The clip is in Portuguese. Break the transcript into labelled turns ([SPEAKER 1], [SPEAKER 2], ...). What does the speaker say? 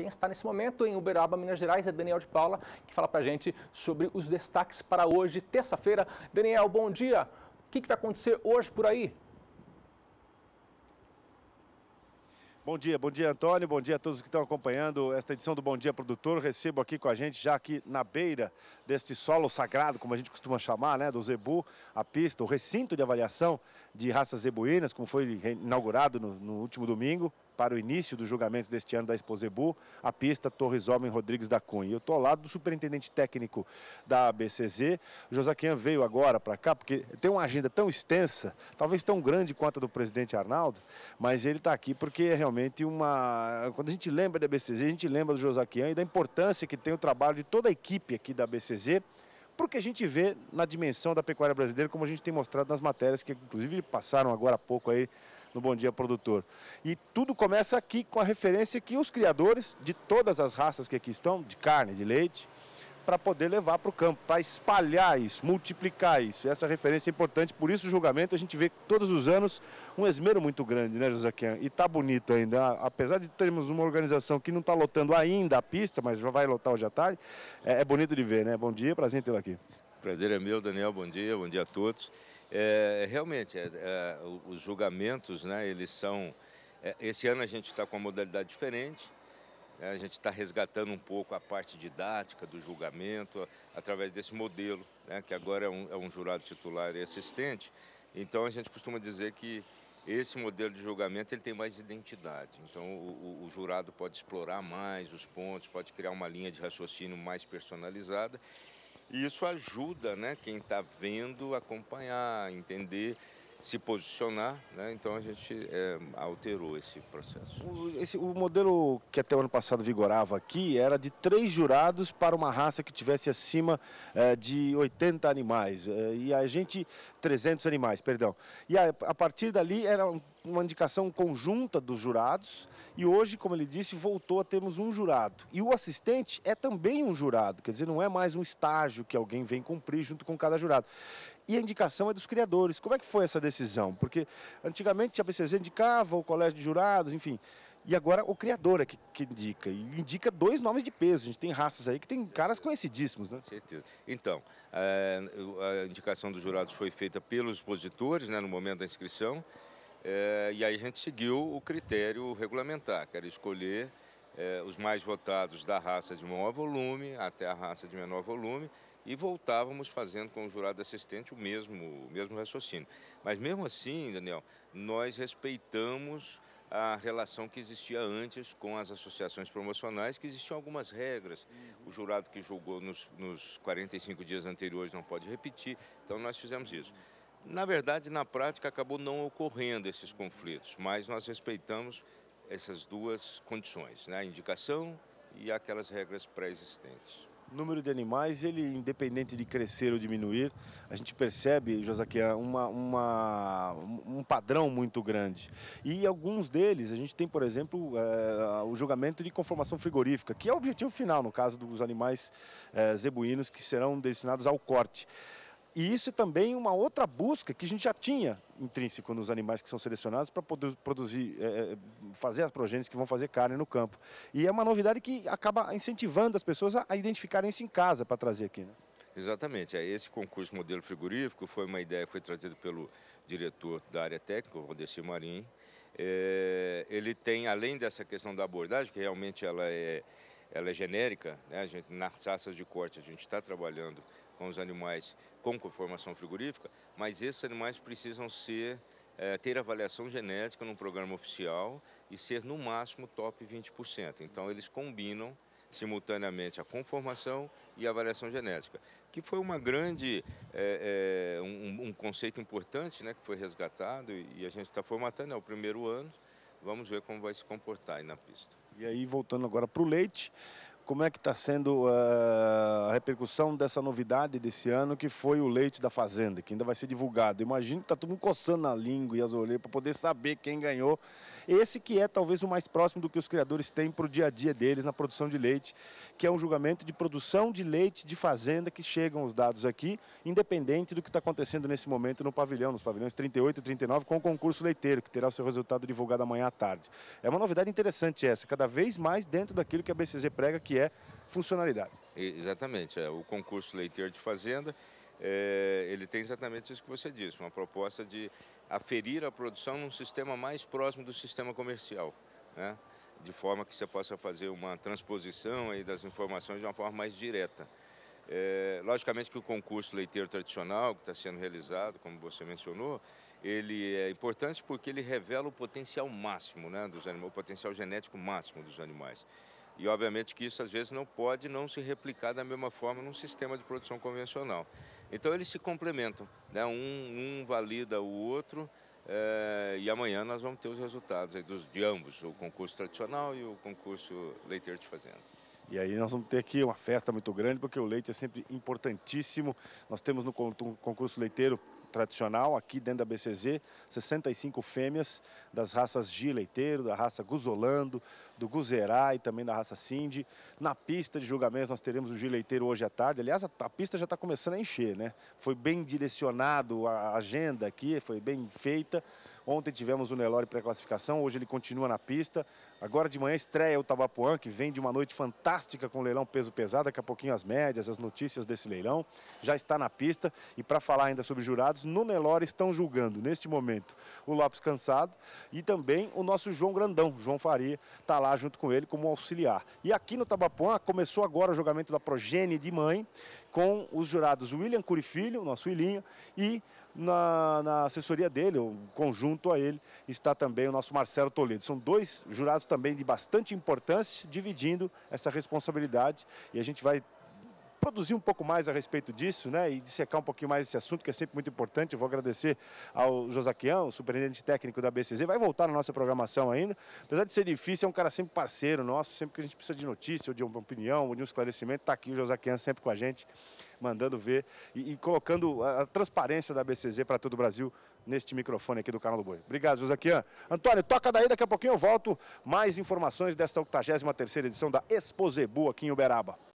[SPEAKER 1] Quem está nesse momento em Uberaba, Minas Gerais, é Daniel de Paula, que fala para a gente sobre os destaques para hoje, terça-feira. Daniel, bom dia. O que, que vai acontecer hoje por aí?
[SPEAKER 2] Bom dia, bom dia Antônio, bom dia a todos que estão acompanhando esta edição do Bom Dia Produtor. Recebo aqui com a gente, já aqui na beira deste solo sagrado, como a gente costuma chamar, né, do Zebu, a pista, o recinto de avaliação de raças zebuínas, como foi inaugurado no, no último domingo para o início dos julgamentos deste ano da Exposebu, a pista Torres Homem Rodrigues da Cunha. Eu estou ao lado do superintendente técnico da ABCZ. O Josaquian veio agora para cá, porque tem uma agenda tão extensa, talvez tão grande quanto a do presidente Arnaldo, mas ele está aqui porque é realmente uma... Quando a gente lembra da ABCZ, a gente lembra do Josaquian e da importância que tem o trabalho de toda a equipe aqui da ABCZ, para o que a gente vê na dimensão da pecuária brasileira, como a gente tem mostrado nas matérias que, inclusive, passaram agora há pouco aí no Bom Dia Produtor. E tudo começa aqui com a referência que os criadores de todas as raças que aqui estão, de carne, de leite, para poder levar para o campo, para espalhar isso, multiplicar isso. E essa referência é importante, por isso o julgamento a gente vê todos os anos um esmero muito grande, né, Josequinha? E tá bonito ainda, apesar de termos uma organização que não está lotando ainda a pista, mas já vai lotar hoje à tarde, é, é bonito de ver, né? Bom dia, prazer em tê-lo aqui.
[SPEAKER 1] Prazer é meu, Daniel, bom dia, bom dia a todos. É, realmente, é, é, os julgamentos, né, eles são... É, esse ano a gente está com uma modalidade diferente, é, a gente está resgatando um pouco a parte didática do julgamento através desse modelo, né, que agora é um, é um jurado titular e assistente. Então a gente costuma dizer que esse modelo de julgamento ele tem mais identidade. Então o, o, jurado pode explorar mais os pontos, pode criar uma linha de raciocínio mais personalizada. E isso ajuda né, quem está vendo acompanhar, entender se posicionar, né? então a gente é, alterou esse processo.
[SPEAKER 2] O, esse, o modelo que até o ano passado vigorava aqui era de três jurados para uma raça que tivesse acima é, de 80 animais, é, e a gente, 300 animais, perdão. E a, a partir dali era uma indicação conjunta dos jurados e hoje, como ele disse, voltou a termos um jurado. E o assistente é também um jurado, quer dizer, não é mais um estágio que alguém vem cumprir junto com cada jurado e a indicação é dos criadores. Como é que foi essa decisão? Porque antigamente a PCZ indicava, o colégio de jurados, enfim. E agora o criador é que, que indica. E indica dois nomes de peso. A gente tem raças aí que tem caras conhecidíssimos, né?
[SPEAKER 1] Certeza. Então, a, eh, a indicação dos jurados foi feita pelos expositores, né, no momento da inscrição. É, e aí a gente seguiu o critério regulamentar, que era escolher é, os mais votados da raça de maior volume até a raça de menor volume e voltávamos fazendo com o jurado assistente o mesmo, o mesmo raciocínio. Mas mesmo assim, Daniel, nós respeitamos a relação que existia antes com as associações promocionais, que existiam algumas regras. Uhum. O jurado que julgou nos, nos 45 dias anteriores não pode repetir, então nós fizemos isso. Uhum. Na verdade, na prática, acabou não ocorrendo esses conflitos, mas nós respeitamos essas duas condições, né? a indicação e aquelas regras pré-existentes.
[SPEAKER 2] O número de animais, ele independente de crescer ou diminuir, a gente percebe, Josaque uma, uma, um padrão muito grande. E alguns deles, a gente tem, por exemplo, é, o julgamento de conformação frigorífica, que é o objetivo final no caso dos animais é, zebuínos que serão destinados ao corte. E isso é também uma outra busca que a gente já tinha intrínseco nos animais que são selecionados para poder produzir, é, fazer as progênies que vão fazer carne no campo. E é uma novidade que acaba incentivando as pessoas a, identificarem isso em casa para trazer aqui. Né?
[SPEAKER 1] Exatamente. É, esse concurso modelo frigorífico foi uma ideia que foi trazida pelo diretor da área técnica, o Rodestir Marim. É, ele tem, além dessa questão da abordagem, que realmente ela é, ela é genérica, né? a gente, nas raças de corte a gente está trabalhando com os animais com conformação frigorífica, mas esses animais precisam ser é, ter avaliação genética num programa oficial e ser no máximo top 20%. Então eles combinam simultaneamente a conformação e a avaliação genética, que foi uma grande é, é, um, um, conceito importante, né, que foi resgatado e, e a gente está formatando é o primeiro ano. Vamos ver como vai se comportar aí na pista.
[SPEAKER 2] E aí voltando agora para o leite, como é que está sendo uh, a repercussão dessa novidade desse ano, que foi o leite da fazenda, que ainda vai ser divulgado? Imagino que está todo mundo coçando a língua e as orelhas para poder saber quem ganhou. Esse que é talvez o mais próximo do que os criadores têm para o dia a dia deles na produção de leite, que é um julgamento de produção de leite de fazenda que chegam os dados aqui, independente do que está acontecendo nesse momento no pavilhão, nos pavilhões 38 e 39, com o concurso leiteiro, que terá o seu resultado divulgado amanhã à tarde. É uma novidade interessante essa, cada vez mais dentro daquilo que a BCZ prega, que é é funcionalidade.
[SPEAKER 1] Exatamente, é, o concurso leiteiro de fazenda, é, ele tem exatamente isso que você disse, uma proposta de aferir a produção num sistema mais próximo do sistema comercial, né? de forma que você possa fazer uma transposição aí das informações de uma forma mais direta. É, logicamente que o concurso leiteiro tradicional que está sendo realizado, como você mencionou, ele é importante porque ele revela o potencial máximo né, dos animais, o potencial genético máximo dos animais. E obviamente que isso às vezes não pode não se replicar da mesma forma num sistema de produção convencional. Então eles se complementam, né? um, um valida o outro eh, e amanhã nós vamos ter os resultados dos, de ambos, o concurso tradicional e o concurso leiteiro de fazenda.
[SPEAKER 2] E aí nós vamos ter aqui uma festa muito grande, porque o leite é sempre importantíssimo. Nós temos no concurso leiteiro tradicional, aqui dentro da BCZ, 65 fêmeas das raças G leiteiro, da raça Guzolando, do Guzerá e também da raça Cindy. Na pista de julgamentos nós teremos o gileiteiro hoje à tarde. Aliás, a, a pista já está começando a encher, né? Foi bem direcionado a agenda aqui, foi bem feita. Ontem tivemos o Nelore pré-classificação, hoje ele continua na pista. Agora de manhã estreia o Tabapuã, que vem de uma noite fantástica com o leilão peso pesado. Daqui a pouquinho as médias, as notícias desse leilão. Já está na pista. E para falar ainda sobre jurados, no Nelore estão julgando, neste momento, o Lopes Cansado e também o nosso João Grandão. João Faria está lá lá junto com ele como auxiliar. E aqui no Tabapuã começou agora o julgamento da progênie de mãe com os jurados William Curifilho, nosso Willinho, e na, na, assessoria dele, o conjunto a ele, está também o nosso Marcelo Toledo. São dois jurados também de bastante importância, dividindo essa responsabilidade e a gente vai produzir um pouco mais a respeito disso, né? E dissecar um pouquinho mais esse assunto, que é sempre muito importante. Eu vou agradecer ao Josaquião, superintendente técnico da BCZ, vai voltar na nossa programação ainda. Apesar de ser difícil, é um cara sempre parceiro nosso, sempre que a gente precisa de notícia, ou de uma opinião, ou de um esclarecimento, está aqui o Josaquião sempre com a gente, mandando ver e, e colocando a, a, transparência da BCZ para todo o Brasil neste microfone aqui do Canal do Boi. Obrigado, Josaquian. Antônio, toca daí, daqui a pouquinho eu volto. Mais informações desta 83ª edição da Exposebu aqui em Uberaba.